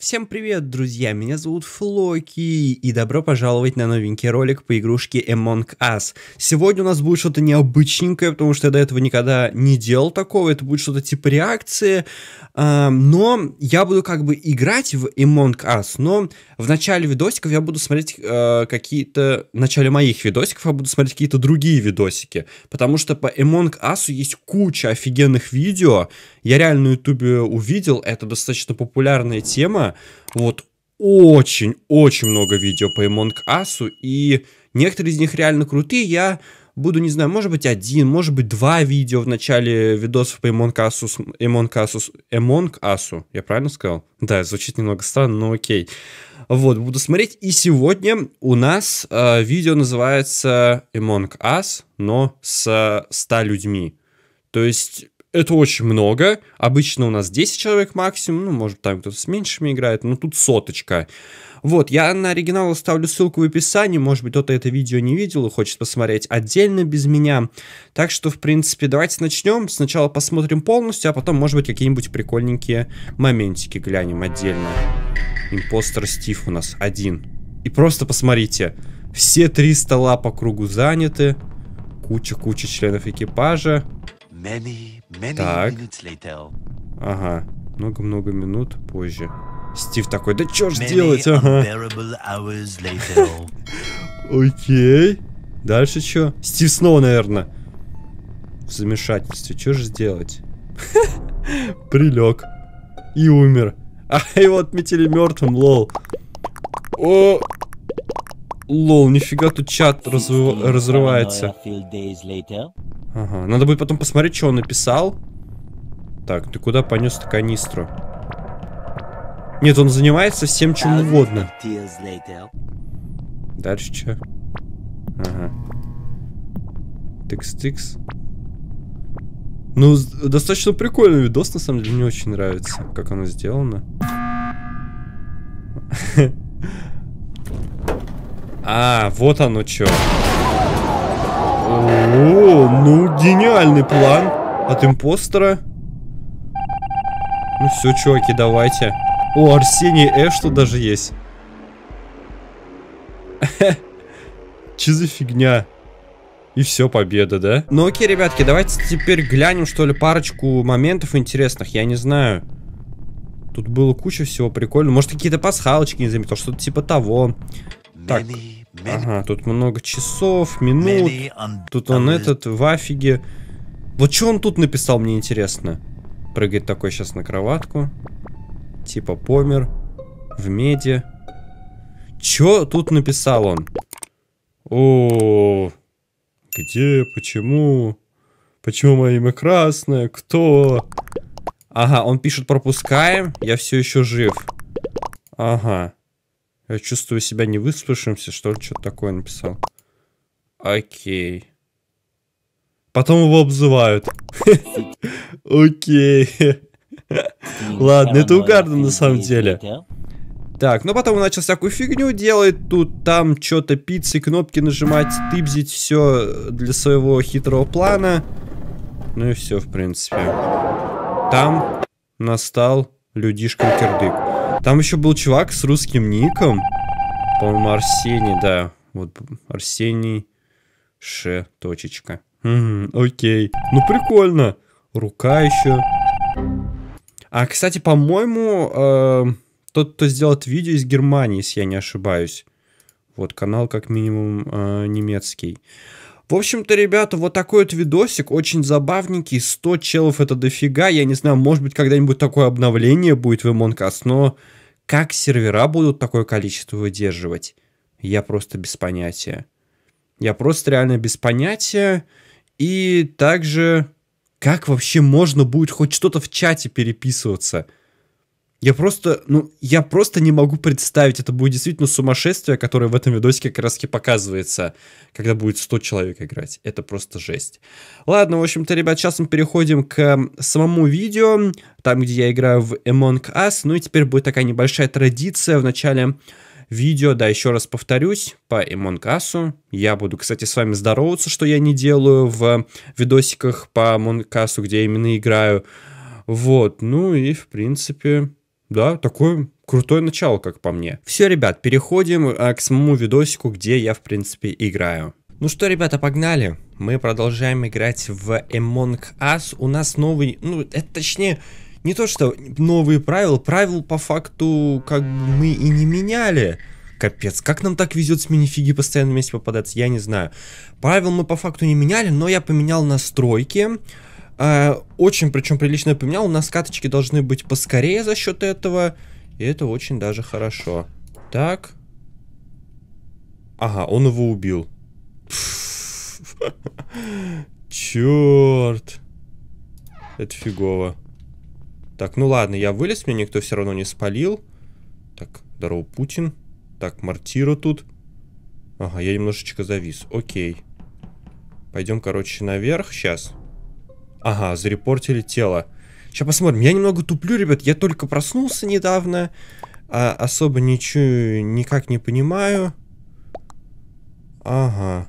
Всем привет, друзья! Меня зовут Флоки, и добро пожаловать на новенький ролик по игрушке Among Us. Сегодня у нас будет что-то необычненькое, потому что я до этого никогда не делал такого, это будет что-то типа реакции, а, но я буду как бы играть в Among Us, но в начале видосиков я буду смотреть а, какие-то... В начале моих видосиков я буду смотреть какие-то другие видосики, потому что по Among Us есть куча офигенных видео, я реально на Ютубе увидел, это достаточно популярная тема. Вот очень-очень много видео по Among Us, и некоторые из них реально крутые. Я буду, не знаю, может быть, один, может быть, два видео в начале видосов по Among Us, Among Us, Among Us, я правильно сказал? Да, звучит немного странно, но окей. Вот, буду смотреть. И сегодня у нас э, видео называется Among Us, но с 100 людьми. То есть это очень много. Обычно у нас 10 человек максимум, ну, может, там кто-то с меньшими играет, но тут соточка. Вот, я на оригинал оставлю ссылку в описании, может быть, кто-то это видео не видел и хочет посмотреть отдельно без меня. Так что, в принципе, давайте начнем. Сначала посмотрим полностью, а потом, может быть, какие-нибудь прикольненькие моментики глянем отдельно. Импостер Стив у нас один. И просто посмотрите, все три стола по кругу заняты, куча-куча членов экипажа. Many так. Ага. Много-много минут позже. Стив такой, да чё ж делать, ага. Окей. Дальше чё? Стив снова, наверное, в замешательстве. Чё же сделать? Прилег. И умер. А его отметили мертвым, лол. О, лол, нифига тут чат разрывается. Ага, надо будет потом посмотреть, что он написал. Так, ты куда понес-то канистру? Нет, он занимается всем чем угодно. Дальше что? Ага. Тыкс-тыкс. Ну, достаточно прикольный видос, на самом деле, мне очень нравится, как оно сделано. А, вот оно что. О, ну гениальный план от импостера. Ну все, чуваки, давайте. О, Арсений Эш тут даже есть. Че за фигня? И все, победа, да? Ну окей, ребятки, давайте теперь глянем, что ли, парочку моментов интересных. Я не знаю. Тут было куча всего прикольного. Может, какие-то пасхалочки не заметил, что-то типа того. Так. Ага, тут много часов, минут. Тут он этот в афиге. Вот что он тут написал, мне интересно. Прыгает такой сейчас на кроватку. Типа помер. В меди. Чё тут написал он? О, -о. где, почему, почему мое имя красное, кто? Ага, он пишет пропускаем, я все еще жив. Ага. Я чувствую себя не невыспавшимся, что ли, что-то такое написал. Окей. Потом его обзывают. Окей. Ладно, это угарно на самом деле. Так, ну потом он начал всякую фигню делать, тут, там, что-то пиццы, кнопки нажимать, тыбзить, все для своего хитрого плана. Ну и все, в принципе. Там настал людишка кирдык. Там еще был чувак с русским ником. По-моему, Арсений, да. Вот Арсений Ш. Точечка. Угу, окей. Ну, прикольно. Рука еще. А, кстати, по-моему, э, тот, кто сделал это видео из Германии, если я не ошибаюсь. Вот канал, как минимум, э, немецкий. В общем-то, ребята, вот такой вот видосик, очень забавненький, 100 челов это дофига, я не знаю, может быть, когда-нибудь такое обновление будет в Among Us, но как сервера будут такое количество выдерживать, я просто без понятия. Я просто реально без понятия, и также, как вообще можно будет хоть что-то в чате переписываться – я просто, ну, я просто не могу представить, это будет действительно сумасшествие, которое в этом видосике как раз показывается, когда будет 100 человек играть. Это просто жесть. Ладно, в общем-то, ребят, сейчас мы переходим к самому видео, там, где я играю в Among Us. Ну и теперь будет такая небольшая традиция в начале видео, да, еще раз повторюсь, по Among Us. Я буду, кстати, с вами здороваться, что я не делаю в видосиках по Among Us, где я именно играю. Вот, ну и, в принципе да, такое крутое начало, как по мне. Все, ребят, переходим э, к самому видосику, где я, в принципе, играю. Ну что, ребята, погнали. Мы продолжаем играть в Among Us. У нас новый, ну, это точнее, не то что новые правила, правил по факту как бы мы и не меняли. Капец, как нам так везет с минифиги постоянно вместе попадаться, я не знаю. Правил мы по факту не меняли, но я поменял настройки. А, очень, причем прилично поменял. У нас каточки должны быть поскорее за счет этого. И это очень даже хорошо. Так. Ага, он его убил. Черт. Это фигово. Так, ну ладно, я вылез, меня никто все равно не спалил. Так, здорово, Путин. Так, мортира тут. Ага, я немножечко завис. Окей. Пойдем, короче, наверх. Сейчас. Ага, зарепортили тело. Сейчас посмотрим. Я немного туплю, ребят. Я только проснулся недавно. А особо ничего никак не понимаю. Ага.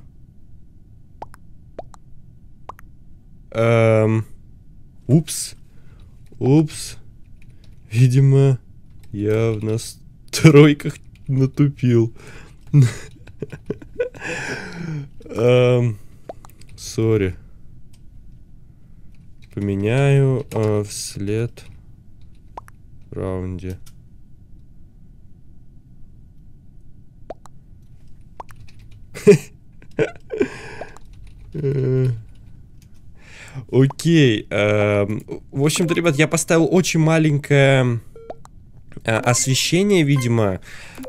Эм. Упс. Упс. Видимо, я в настройках натупил. Эм, сори. Поменяю э, вслед раунде. Окей. Эм, в общем-то, ребят, я поставил очень маленькое э, освещение, видимо.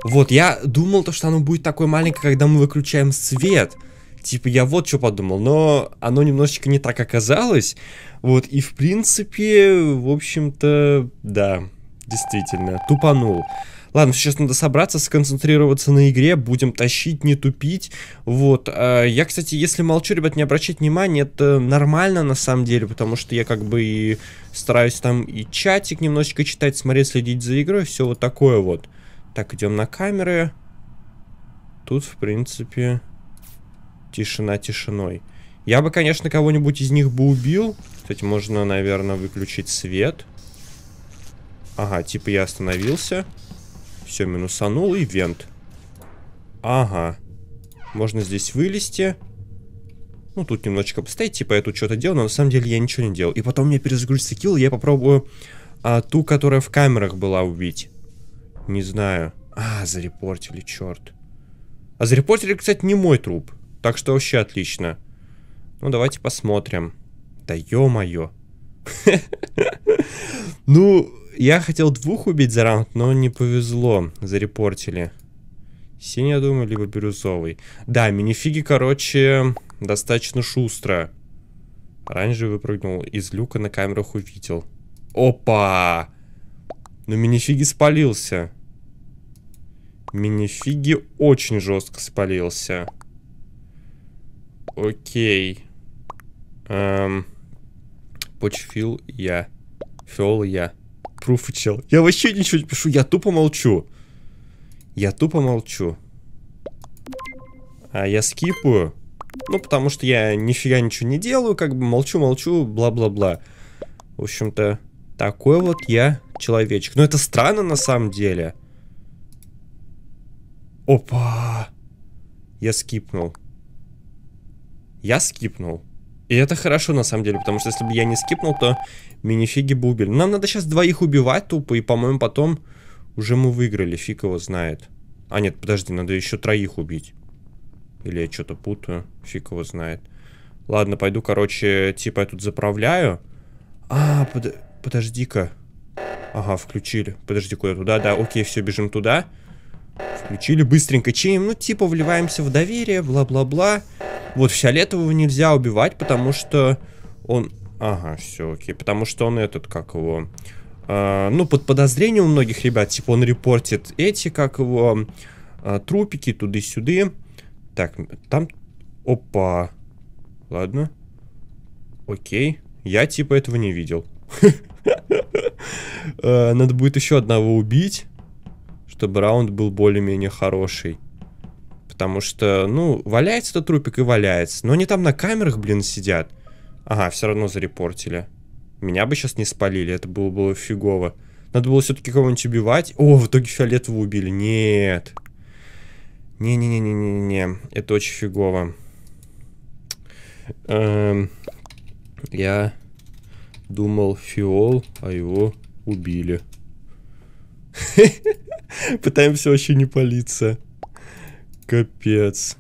Вот, я думал, то, что оно будет такое маленькое, когда мы выключаем свет. Типа, я вот что подумал, но оно немножечко не так оказалось. Вот, и в принципе, в общем-то, да, действительно, тупанул. Ладно, сейчас надо собраться, сконцентрироваться на игре, будем тащить, не тупить. Вот. А я, кстати, если молчу, ребят, не обращать внимания, это нормально на самом деле, потому что я как бы и стараюсь там и чатик немножечко читать, смотреть, следить за игрой, все вот такое вот. Так, идем на камеры. Тут, в принципе... Тишина тишиной. Я бы, конечно, кого-нибудь из них бы убил. Кстати, можно, наверное, выключить свет. Ага, типа я остановился. Все, минусанул и вент. Ага. Можно здесь вылезти. Ну, тут немножечко постоять, типа я тут что-то делал, но на самом деле я ничего не делал. И потом мне перезагрузится килл, я попробую а, ту, которая в камерах была, убить. Не знаю. А, зарепортили, черт. А зарепортили, кстати, не мой труп. Так что вообще отлично. Ну, давайте посмотрим. Да ё-моё. Ну, я хотел двух убить за раунд, но не повезло. Зарепортили. Синий, я думаю, либо бирюзовый. Да, минифиги, короче, достаточно шустро. Оранжевый выпрыгнул из люка, на камерах увидел. Опа! Но ну, минифиги спалился. Минифиги очень жестко спалился. Окей. Эм. Почфил я. Фел я. Пруф Я вообще ничего не пишу, я тупо молчу. Я тупо молчу. А я скипаю. Ну, потому что я нифига ничего не делаю, как бы молчу-молчу, бла-бла-бла. В общем-то, такой вот я человечек. Но ну, это странно на самом деле. Опа! Я скипнул. Я скипнул. И это хорошо, на самом деле, потому что если бы я не скипнул, то минифиги бы убили. Нам надо сейчас двоих убивать тупо, и, по-моему, потом уже мы выиграли, фиг его знает. А нет, подожди, надо еще троих убить. Или я что-то путаю, фиг его знает. Ладно, пойду, короче, типа я тут заправляю. А, под... подожди-ка. Ага, включили. Подожди, куда туда? Да, окей, все, бежим туда. Туда. Включили быстренько чейм, ну типа вливаемся в доверие, бла-бла-бла. Вот фиолетового нельзя убивать, потому что он... Ага, все окей, потому что он этот, как его... Э, ну, под подозрением у многих ребят, типа он репортит эти, как его, э, трупики туды-сюды. Так, там... Опа. Ладно. Окей. Я типа этого не видел. А, надо будет еще одного убить чтобы раунд был более-менее хороший. Потому что, ну, валяется-то трупик и валяется. Но они там на камерах, блин, сидят. Ага, все равно зарепортили. Меня бы сейчас не спалили, это было бы фигово. Надо было все-таки кого-нибудь убивать. О, в итоге фиолетового убили. Нет. Не-не-не-не-не-не. Это очень фигово. Эм, я думал фиол, а его убили. Пытаемся вообще не палиться. Капец.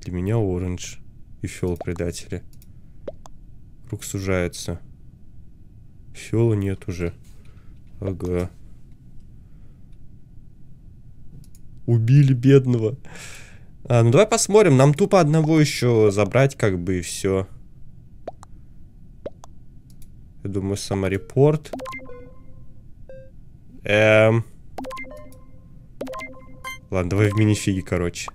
Для меня оранж. И фиол предатели. Круг сужается. Фиола нет уже. Ага. Убили бедного. А, ну давай посмотрим. Нам тупо одного еще забрать, как бы, и все. Я думаю, саморепорт. Эм... Ладно, давай в минифиги, короче.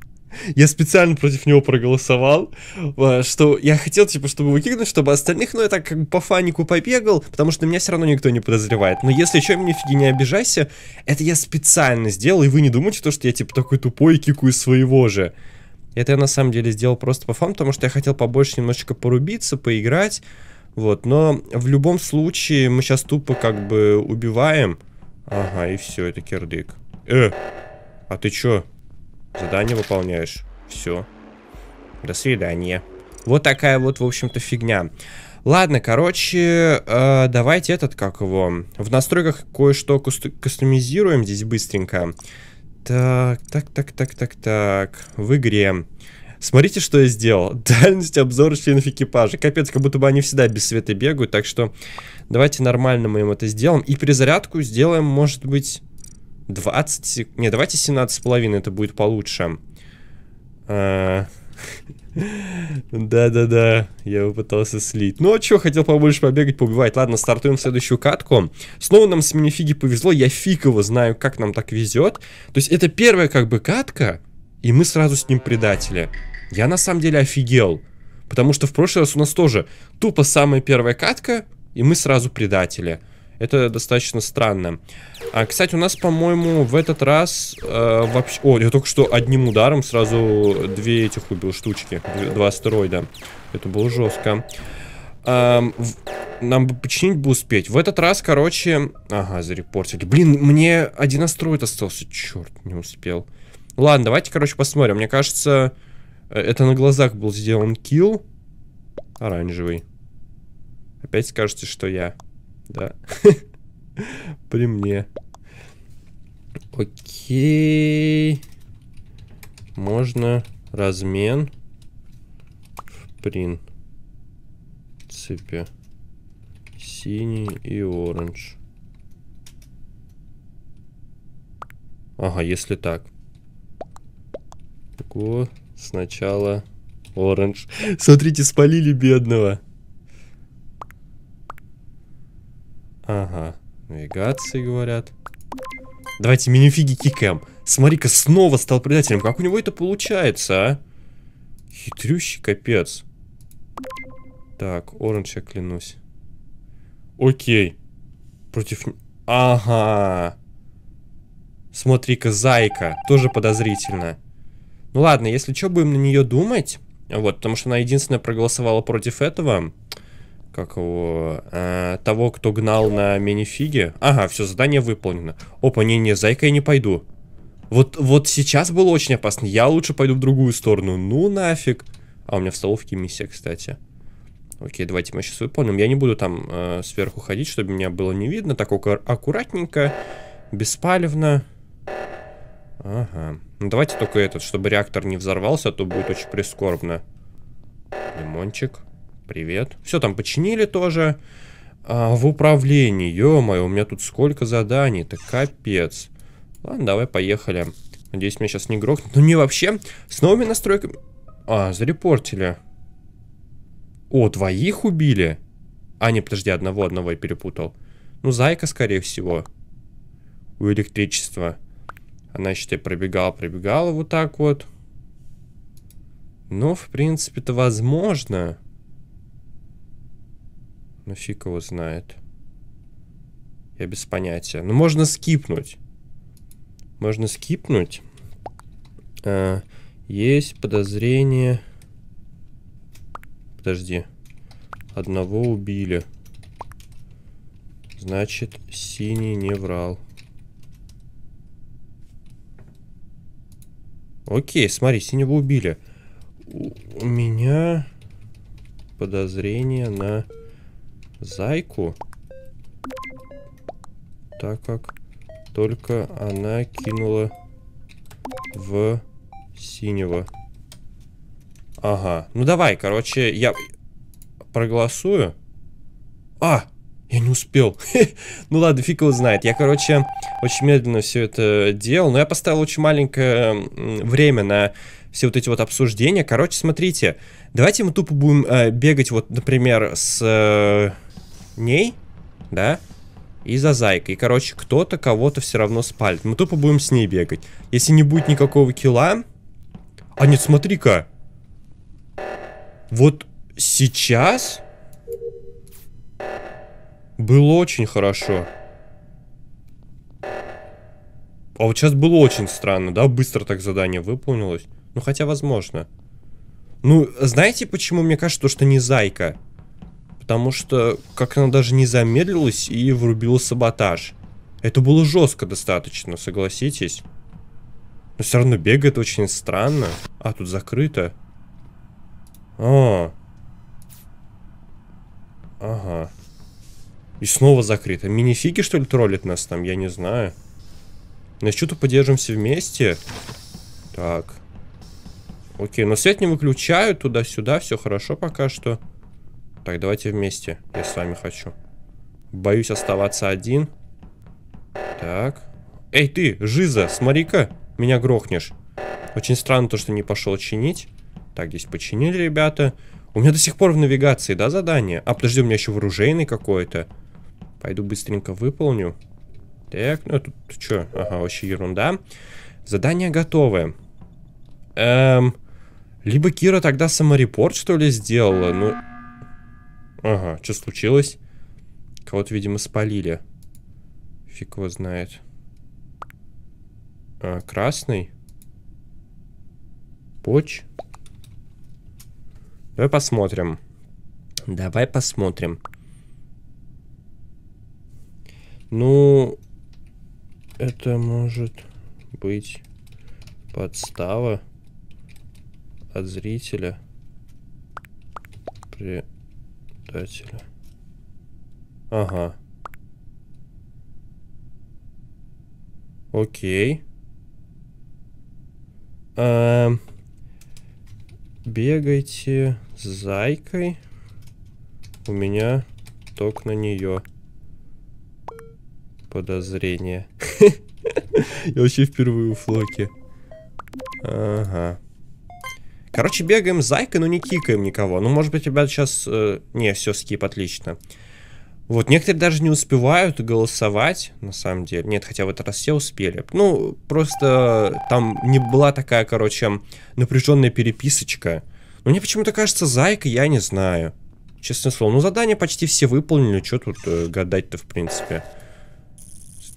Я специально против него проголосовал, э, что я хотел, типа, чтобы выкинуть, чтобы остальных, но ну, я так как бы по фанику побегал, потому что меня все равно никто не подозревает. Но если что, мне фиги не обижайся, это я специально сделал, и вы не думайте, то, что я, типа, такой тупой и кикую своего же. Это я на самом деле сделал просто по фану, потому что я хотел побольше немножечко порубиться, поиграть, вот. Но в любом случае мы сейчас тупо как бы убиваем, Ага, и все, это кирдык. Э, а ты чё? Задание выполняешь? Все. До свидания. Вот такая вот, в общем-то, фигня. Ладно, короче, э, давайте этот, как его, в настройках кое-что кастомизируем здесь быстренько. Так, так, так, так, так, так, в игре. Смотрите, что я сделал. Дальность обзора членов экипажа. Капец, как будто бы они всегда без света бегают. Так что давайте нормально мы им это сделаем. И перезарядку сделаем, может быть, 20 Не, давайте с половиной, это будет получше. А. Да-да-да, я его пытался слить. Ну а чё, хотел побольше побегать, поубивать. Ладно, стартуем следующую катку. Снова нам с минифиги повезло, я фиг его знаю, как нам так везет. То есть это первая как бы катка, и мы сразу с ним предатели. Я на самом деле офигел. Потому что в прошлый раз у нас тоже тупо самая первая катка, и мы сразу предатели. Это достаточно странно. А, кстати, у нас, по-моему, в этот раз э, вообще... О, я только что одним ударом сразу две этих убил штучки. Два астероида. Это было жестко. Эм, в... Нам бы починить бы успеть. В этот раз, короче... Ага, зарепортили. Блин, мне один астероид остался. Черт, не успел. Ладно, давайте, короче, посмотрим. Мне кажется... Это на глазах был сделан килл. Оранжевый. Опять скажете, что я. Да. При мне. Окей. Можно размен в принципе. Синий и оранж. Ага, если так. Такого. Сначала оранж. Смотрите, спалили бедного. Ага, навигации говорят. Давайте минифиги кикаем. Смотри-ка, снова стал предателем. Как у него это получается, а? Хитрющий капец. Так, оранж, я клянусь. Окей. Против... Ага. Смотри-ка, зайка. Тоже подозрительно. Ну ладно, если что, будем на нее думать. Вот, потому что она единственная проголосовала против этого. Как его... Э, того, кто гнал на минифиге. Ага, все, задание выполнено. Опа, не-не, зайка, я не пойду. Вот, вот сейчас было очень опасно. Я лучше пойду в другую сторону. Ну нафиг. А у меня в столовке миссия, кстати. Окей, давайте мы сейчас выполним. Я не буду там э, сверху ходить, чтобы меня было не видно. Так аккуратненько, беспалевно. Ага. Ну, давайте только этот, чтобы реактор не взорвался, а то будет очень прискорбно. Лимончик, привет. Все там починили тоже. А, в управлении, ё-моё, у меня тут сколько заданий, это капец. Ладно, давай поехали. Надеюсь, меня сейчас не грохнут. Ну не вообще, с новыми настройками... А, зарепортили. О, двоих убили? А, не, подожди, одного, одного я перепутал. Ну, зайка, скорее всего. У электричества. Значит, я пробегал, пробегал вот так вот. Но, ну, в принципе, это возможно. Но ну, фиг его знает. Я без понятия. Но ну, можно скипнуть. Можно скипнуть. А, есть подозрение... Подожди. Одного убили. Значит, синий не врал. Окей, смотри, синего убили. У, меня подозрение на зайку. Так как только она кинула в синего. Ага. Ну давай, короче, я проголосую. А! Я не успел. ну ладно, фиг его знает. Я, короче, очень медленно все это делал. Но я поставил очень маленькое время на все вот эти вот обсуждения. Короче, смотрите. Давайте мы тупо будем э, бегать вот, например, с э, ней, да, и за зайкой. И, короче, кто-то кого-то все равно спалит. Мы тупо будем с ней бегать. Если не будет никакого килла... А нет, смотри-ка. Вот сейчас... Было очень хорошо. А вот сейчас было очень странно, да? Быстро так задание выполнилось. Ну, хотя возможно. Ну, знаете, почему мне кажется, что не зайка? Потому что как она даже не замедлилась и врубила саботаж. Это было жестко достаточно, согласитесь. Но все равно бегает очень странно. А, тут закрыто. О. А. Ага. И снова закрыто. Минифиги, что ли, троллит нас там? Я не знаю. Но что-то поддержимся вместе. Так. Окей, но свет не выключаю туда-сюда. Все хорошо пока что. Так, давайте вместе. Я с вами хочу. Боюсь оставаться один. Так. Эй, ты, Жиза, смотри-ка. Меня грохнешь. Очень странно то, что не пошел чинить. Так, здесь починили ребята. У меня до сих пор в навигации, да, задание? А, подожди, у меня еще вооруженный какой-то. Пойду быстренько выполню. Так, ну тут что? Ага, вообще ерунда. Задание готовое. Эм... Либо Кира тогда саморепорт, что ли, сделала, ну... Ага, что случилось? Кого-то, видимо, спалили. Фиг его знает. А, красный. Поч. Давай посмотрим. Давай посмотрим. Ну, это может быть подстава от зрителя предателя. Ага. Окей. А, бегайте с зайкой. У меня ток на нее подозрение. Я вообще впервые у Флоки. Ага. Короче, бегаем зайкой, но не кикаем никого. Ну, может быть, ребят, сейчас... Э, не, все, скип, отлично. Вот, некоторые даже не успевают голосовать, на самом деле. Нет, хотя в этот раз все успели. Ну, просто там не была такая, короче, напряженная переписочка. Но мне почему-то кажется, зайка, я не знаю. Честное слово. Ну, задания почти все выполнили. Что тут э, гадать-то, в принципе?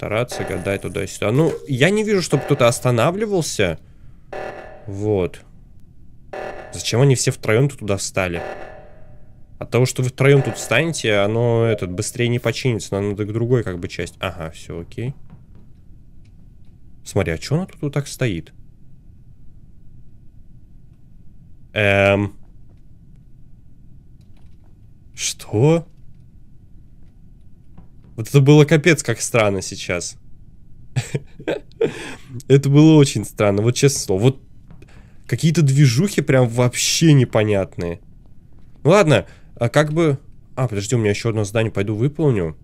стараться, гадать туда-сюда. Ну, я не вижу, чтобы кто-то останавливался. Вот. Зачем они все втроем туда встали? От того, что вы втроем тут встанете, оно этот быстрее не починится. Нам надо к другой как бы часть. Ага, все, окей. Смотри, а что она тут вот так стоит? Эм... Что? Вот это было капец как странно сейчас. Это было очень странно, вот честно слово. Вот какие-то движухи прям вообще непонятные. Ну ладно, а как бы... А, подожди, у меня еще одно задание, пойду выполню.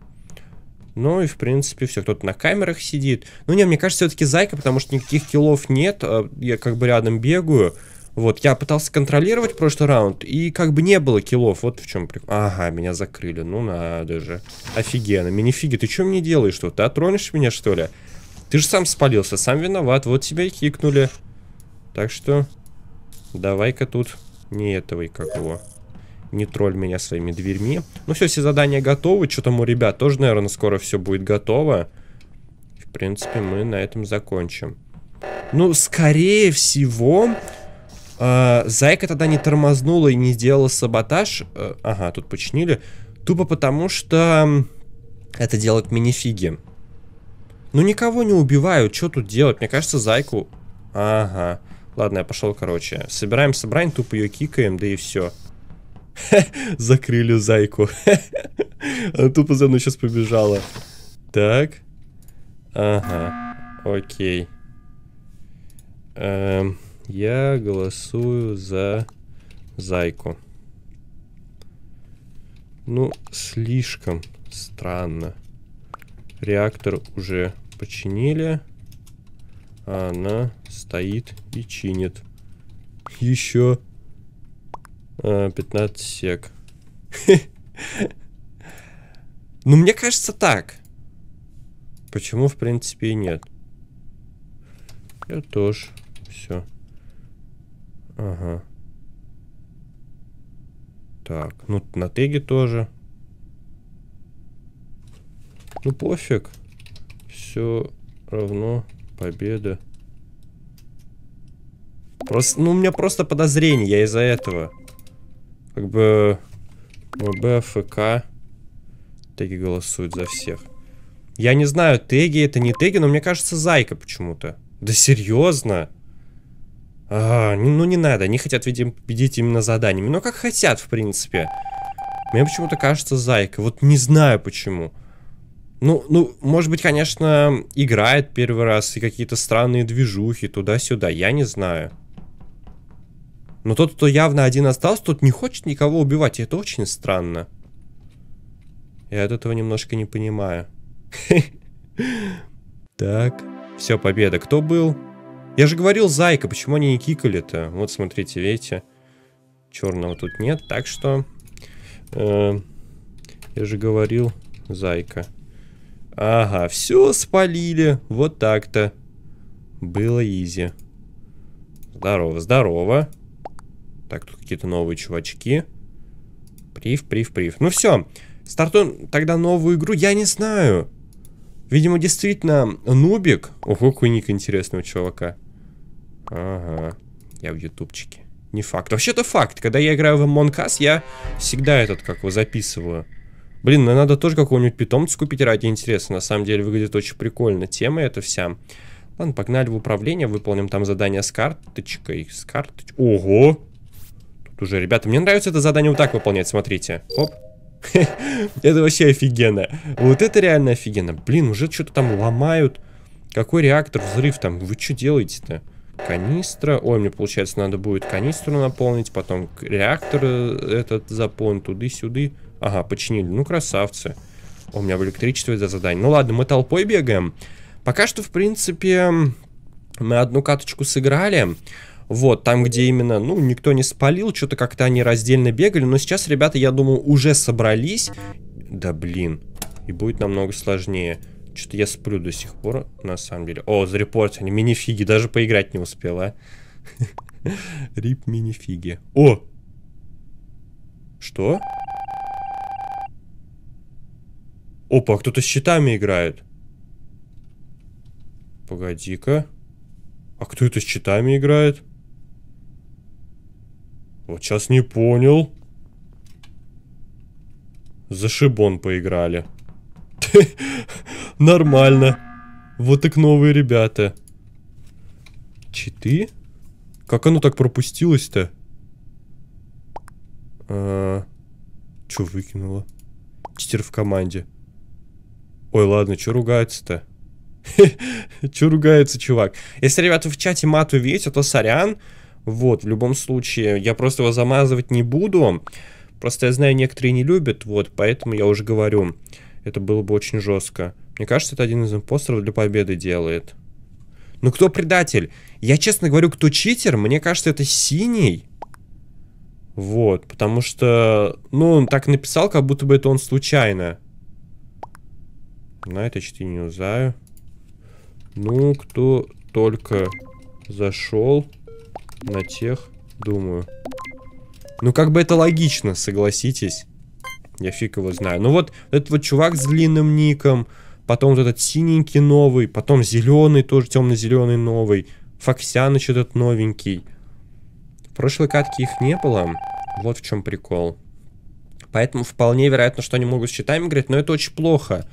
Ну и, в принципе, все, кто-то на камерах сидит. Ну не, мне кажется, все-таки зайка, потому что никаких киллов нет. А я как бы рядом бегаю. Вот, я пытался контролировать прошлый раунд, и как бы не было киллов. Вот в чем прикол. Ага, меня закрыли. Ну надо же. Офигенно. Минифиги, ты что мне делаешь тут? Ты а? отронишь меня, что ли? Ты же сам спалился, сам виноват. Вот тебя и кикнули. Так что, давай-ка тут не этого и какого, Не тролль меня своими дверьми. Ну все, все задания готовы. Что там у ребят тоже, наверное, скоро все будет готово. В принципе, мы на этом закончим. Ну, скорее всего, а, зайка тогда не тормознула и не сделала саботаж. Э, ага, тут починили. Тупо потому, что это делают минифиги. Ну никого не убивают, что тут делать? Мне кажется, Зайку... Ага. Ладно, я пошел, короче. Собираем собрание, тупо ее кикаем, да и все. Закрыли зайку. Она тупо за мной сейчас побежала. Так. Ага. Окей. Эм. Я голосую за зайку. Ну, слишком странно. Реактор уже починили. А она стоит и чинит. Еще 15 э, сек. Ну, мне кажется, так. Почему, в принципе, и нет. Я тоже. Все. Ага. Так, ну на теги тоже. Ну пофиг. Все равно победа. Просто, ну у меня просто подозрение, я из-за этого. Как бы... МБ, ну, ФК. Теги голосуют за всех. Я не знаю, теги это не теги, но мне кажется, зайка почему-то. Да серьезно? А, ну, ну не надо, они хотят, видимо, победить именно заданиями. Но ну, как хотят, в принципе. Мне почему-то кажется Зайка, вот не знаю почему. Ну, ну, может быть, конечно, играет первый раз и какие-то странные движухи туда-сюда, я не знаю. Но тот, кто явно один остался, тот не хочет никого убивать, и это очень странно. Я от этого немножко не понимаю. Так, все, победа. Кто был? Я же говорил, зайка, почему они не кикали-то? Вот смотрите, видите? Черного тут нет, так что... Э, я же говорил, зайка. Ага, все спалили. Вот так-то. Было изи. Здорово, здорово. Так, тут какие-то новые чувачки. Прив, прив, прив. Ну все, стартуем тогда новую игру. Я не знаю. Видимо, действительно, нубик. Ого, какой интересного чувака. Ага, я в ютубчике. Не факт. Вообще-то факт. Когда я играю в Among Us, я всегда этот как его записываю. Блин, ну надо тоже какого-нибудь питомца купить ради интереса. На самом деле выглядит очень прикольно. Тема эта вся. Ладно, погнали в управление, выполним там задание с карточкой. С карточкой. Ого! Тут уже, ребята, мне нравится это задание вот так выполнять, смотрите. Оп. Это вообще офигенно. Вот это реально офигенно. Блин, уже что-то там ломают. Какой реактор, взрыв там? Вы что делаете-то? Канистра. Ой, мне получается надо будет канистру наполнить, потом реактор э, этот запон туды-сюды. Ага, починили. Ну, красавцы. У меня в электричестве это задание. Ну ладно, мы толпой бегаем. Пока что, в принципе, мы одну каточку сыграли. Вот, там, где именно, ну, никто не спалил, что-то как-то они раздельно бегали. Но сейчас ребята, я думаю, уже собрались. Да блин, и будет намного сложнее. Что-то я сплю до сих пор, на самом деле. О, зарепортили. Минифиги. Даже поиграть не успела. А. Рип минифиги. О! Что? Опа, а кто-то с щитами играет. Погоди-ка. А кто это с читами играет? Вот сейчас не понял. За шибон поиграли. Нормально. Вот так новые ребята. Читы? Как оно так пропустилось-то? А, Че выкинуло? Читер в команде. Ой, ладно, что ругается-то? Че ругается, чувак? Если, ребята, в чате мат увидите, то сорян. Вот, в любом случае, я просто его замазывать не буду. Просто я знаю, некоторые не любят, вот, поэтому я уже говорю, это было бы очень жестко. Мне кажется, это один из импостеров для победы делает. Ну кто предатель? Я честно говорю, кто читер, мне кажется, это синий. Вот, потому что, ну, он так написал, как будто бы это он случайно. На это почти не узнаю. Ну, кто только зашел на тех, думаю. Ну, как бы это логично, согласитесь. Я фиг его знаю. Ну вот, этот вот чувак с длинным ником потом вот этот синенький новый, потом зеленый, тоже темно-зеленый новый, Фоксяныч этот новенький. В прошлой катке их не было, вот в чем прикол. Поэтому вполне вероятно, что они могут с читами играть, но это очень плохо.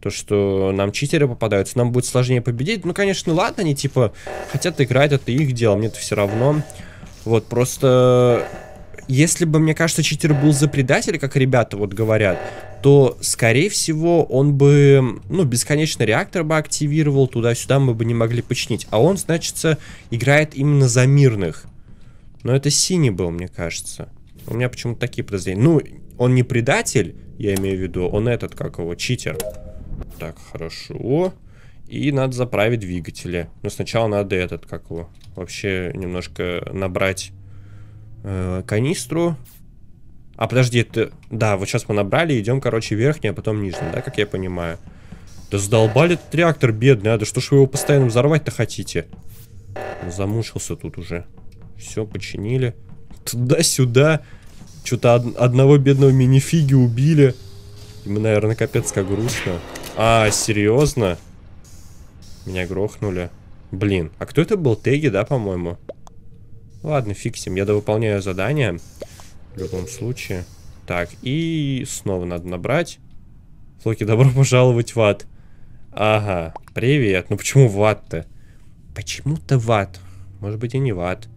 То, что нам читеры попадаются, нам будет сложнее победить. Ну, конечно, ладно, они типа хотят играть, это их дело, мне это все равно. Вот, просто... Если бы, мне кажется, читер был за предателя, как ребята вот говорят, то, скорее всего, он бы, ну, бесконечно реактор бы активировал, туда-сюда мы бы не могли починить. А он, значится, играет именно за мирных. Но это синий был, мне кажется. У меня почему-то такие подозрения. Ну, он не предатель, я имею в виду, он этот, как его, читер. Так, хорошо. И надо заправить двигатели. Но сначала надо этот, как его, вообще немножко набрать э, канистру. А подожди, это... Да, вот сейчас мы набрали, идем, короче, верхний, а потом нижний, да, как я понимаю. Да задолбали этот реактор, бедный, а да что ж вы его постоянно взорвать-то хотите? Замучился тут уже. Все, починили. Туда-сюда. Что-то од одного бедного минифиги убили. Ему, наверное, капец как грустно. А, серьезно? Меня грохнули. Блин, а кто это был? Теги, да, по-моему? Ладно, фиксим. Я довыполняю задание. задание. В любом случае. Так, и снова надо набрать. Флоки, добро пожаловать в ад. Ага, привет. Ну почему в ад-то? Почему-то в ад. Может быть и не в ад.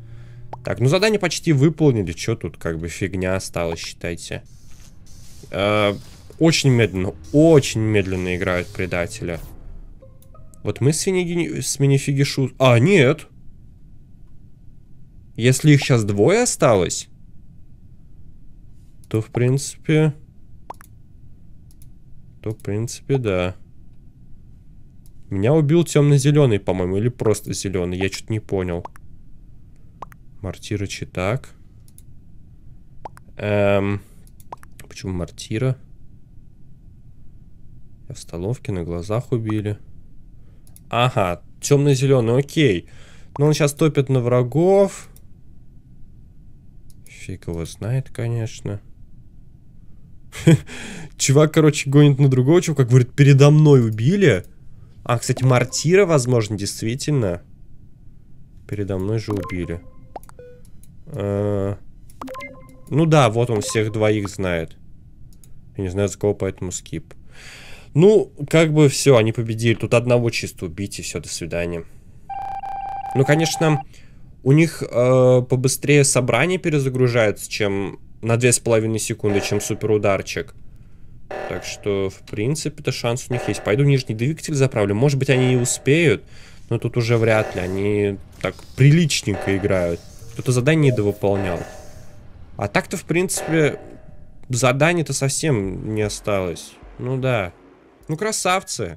Так, ну задание почти выполнили. Что тут как бы фигня осталась, считайте. Э -э очень медленно, очень медленно играют предателя. Вот мы с, с минифиги А, нет! Если их сейчас двое осталось то в принципе... То в принципе, да. Меня убил темно-зеленый, по-моему, или просто зеленый, я чуть не понял. Мартира Читак. Эм, почему Мартира? В столовке на глазах убили. Ага, темно-зеленый, окей. Но он сейчас топит на врагов. Фиг его знает, Конечно. Чувак, короче, гонит на другого чувака, говорит, передо мной убили. А, кстати, Мартира, возможно, действительно. Передо мной же убили. Э, ну да, вот он всех двоих знает. Я не знаю, за кого, поэтому скип. Ну, как бы все, они победили. Тут одного чисто убить, и все, до свидания. Ну, конечно, у них э, побыстрее собрание перезагружается, чем на 2,5 секунды, чем суперударчик. Так что, в принципе-то шанс у них есть. Пойду нижний двигатель заправлю. Может быть, они и успеют, но тут уже вряд ли. Они так приличненько играют. Кто-то задание недовыполнял. А так-то, в принципе, заданий-то совсем не осталось. Ну да. Ну красавцы.